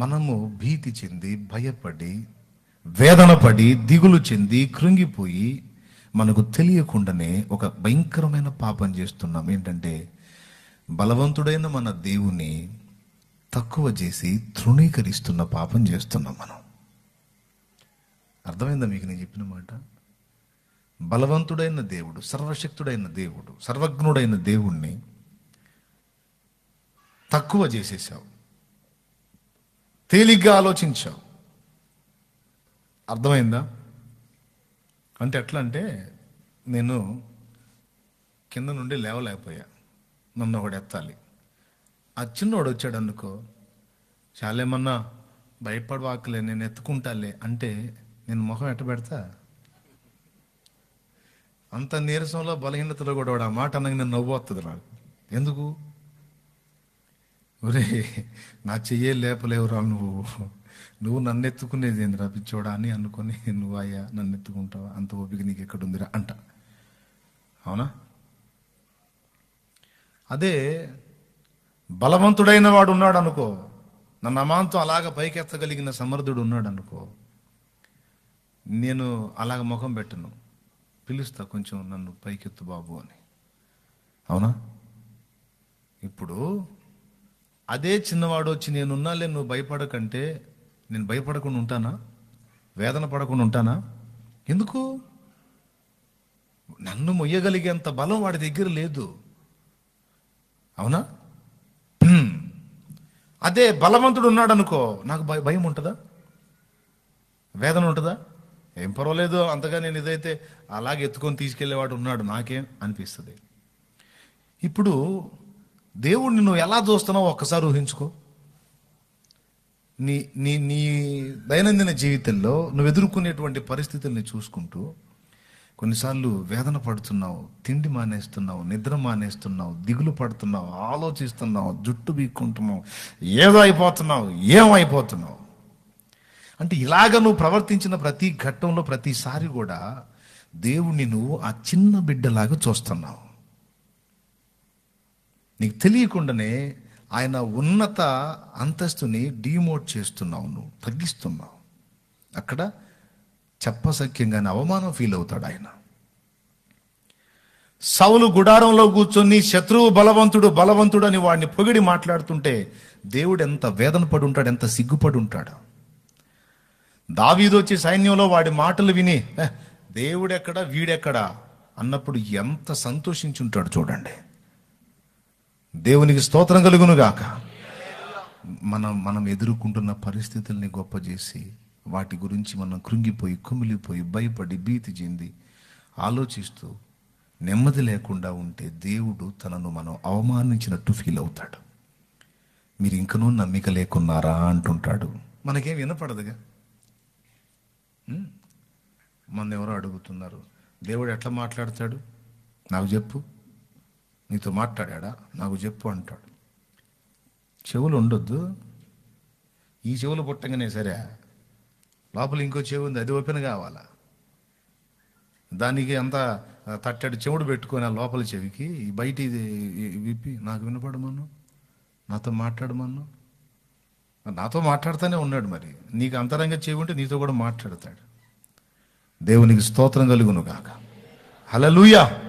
మనము భీతి చెంది భయపడి వేదన పడి దిగులు చెంది కృంగిపోయి మనకు తెలియకుండానే ఒక భయంకరమైన పాపం చేస్తున్నాం ఏంటంటే బలవంతుడైన మన దేవుని తక్కువ చేసి తృణీకరిస్తున్న పాపం చేస్తున్నాం మనం అర్థమైందా మీకు నేను చెప్పిన మాట బలవంతుడైన దేవుడు సర్వశక్తుడైన దేవుడు సర్వజ్ఞుడైన దేవుణ్ణి తక్కువ చేసేసావు తేలిగ్గా ఆలోచించావు అర్థమైందా అంటే ఎట్లా అంటే నేను కింద నుండి లేవలేకపోయా నన్ను ఒకడు ఎత్తాలి ఆ చిన్నోడు వచ్చాడు అనుకో చాలేమన్నా భయపడవాకలే నేను ఎత్తుకుంటాలే అంటే నేను ముఖం ఎట్ట పెడతా అంత నీరసంలో బలహీనతలో కూడా ఆ మాట అనగా నేను నవ్వు వస్తుంది నాకు ఎందుకు ఒరే నా చెయ్యే లేపలేవురా నువ్వు నువ్వు నన్ను ఎత్తుకునేది ఏంద్రా పిచ్చోడా అని అనుకొని నువ్వు అయ్యా నన్ను ఎత్తుకుంటావా అంత ఓపిక నీకు ఎక్కడుందిరా అంట అవునా అదే బలవంతుడైన వాడు ఉన్నాడు అనుకో నన్ను అమాంతం అలాగ పైకెత్తగలిగిన సమర్థుడు ఉన్నాడు అనుకో నేను అలాగ ముఖం పెట్టను పిలుస్తా కొంచెం నన్ను పైకెత్తు బాబు అని అవునా ఇప్పుడు అదే చిన్నవాడు వచ్చి లే నువ్వు భయపడకంటే నేను భయపడకుండా ఉంటానా వేదన పడకుండా ఉంటానా ఎందుకు నన్ను మొయ్యగలిగేంత బలం వాడి దగ్గర లేదు అవునా అదే బలవంతుడు ఉన్నాడు అనుకో నాకు భయం ఉంటుందా వేదన ఉంటుందా ఏం పర్వాలేదు అంతగా నేను ఇదైతే అలాగే ఎత్తుకొని తీసుకెళ్లేవాడు ఉన్నాడు నాకేం అనిపిస్తుంది ఇప్పుడు దేవుణ్ణి నువ్వు ఎలా చూస్తున్నావు ఒక్కసారి ఊహించుకో నీ నీ నీ దైనందిన జీవితంలో నువ్వు ఎదుర్కొనేటువంటి పరిస్థితుల్ని చూసుకుంటూ కొన్నిసార్లు వేదన పడుతున్నావు తిండి మానేస్తున్నావు నిద్ర మానేస్తున్నావు దిగులు పడుతున్నావు ఆలోచిస్తున్నావు జుట్టు బీక్కుంటున్నావు ఏదో అయిపోతున్నావు ఏమైపోతున్నావు అంటే ఇలాగ నువ్వు ప్రవర్తించిన ప్రతి ఘట్టంలో ప్రతిసారి కూడా దేవుణ్ణి నువ్వు ఆ చిన్న బిడ్డలాగా చూస్తున్నావు నీకు తెలియకుండానే ఆయన ఉన్నత అంతస్తుని డిమోట్ చేస్తున్నావు నువ్వు తగ్గిస్తున్నావు అక్కడ చెప్పసఖ్యంగానే అవమానం ఫీల్ అవుతాడు ఆయన సౌలు గుడారంలో కూర్చొని శత్రువు బలవంతుడు బలవంతుడు అని వాడిని పొగిడి మాట్లాడుతుంటే దేవుడు ఎంత వేదన పడి ఉంటాడు ఎంత సిగ్గుపడి ఉంటాడు దావీదు వచ్చి సైన్యంలో వాడి మాటలు విని దేవుడెక్కడ వీడెక్కడా అన్నప్పుడు ఎంత సంతోషించుంటాడు చూడండి దేవునికి స్తోత్రం కలుగును గాక మనం మనం ఎదుర్కొంటున్న పరిస్థితుల్ని గొప్ప చేసి వాటి గురించి మనం కృంగిపోయి కుమిలిపోయి భయపడి భీతి చెంది ఆలోచిస్తూ నెమ్మది లేకుండా ఉంటే దేవుడు తనను మనం అవమానించినట్టు ఫీల్ అవుతాడు మీరు ఇంకనూ నమ్మిక లేకున్నారా అంటుంటాడు మనకేం వినపడదుగా మన ఎవరో అడుగుతున్నారు దేవుడు ఎట్లా మాట్లాడతాడు నాకు చెప్పు నీతో మాట్లాడా నాకు చెప్పు అంటాడు చెవులు ఉండొద్దు ఈ చెవులు పుట్టంగానే సరే లోపల ఇంకో చెవు ఉంది అది ఓపెన్ కావాలా దానికి అంత తట్టడి చెవుడు పెట్టుకొని ఆ లోపల చెవికి బయట ఇది విప్పి నాకు వినపడమను నాతో మాట్లాడమను నాతో మాట్లాడుతూనే ఉన్నాడు మరి నీకు అంతరంగ చెవి ఉంటే నీతో కూడా మాట్లాడతాడు దేవునికి స్తోత్రం కలుగును కాక హలో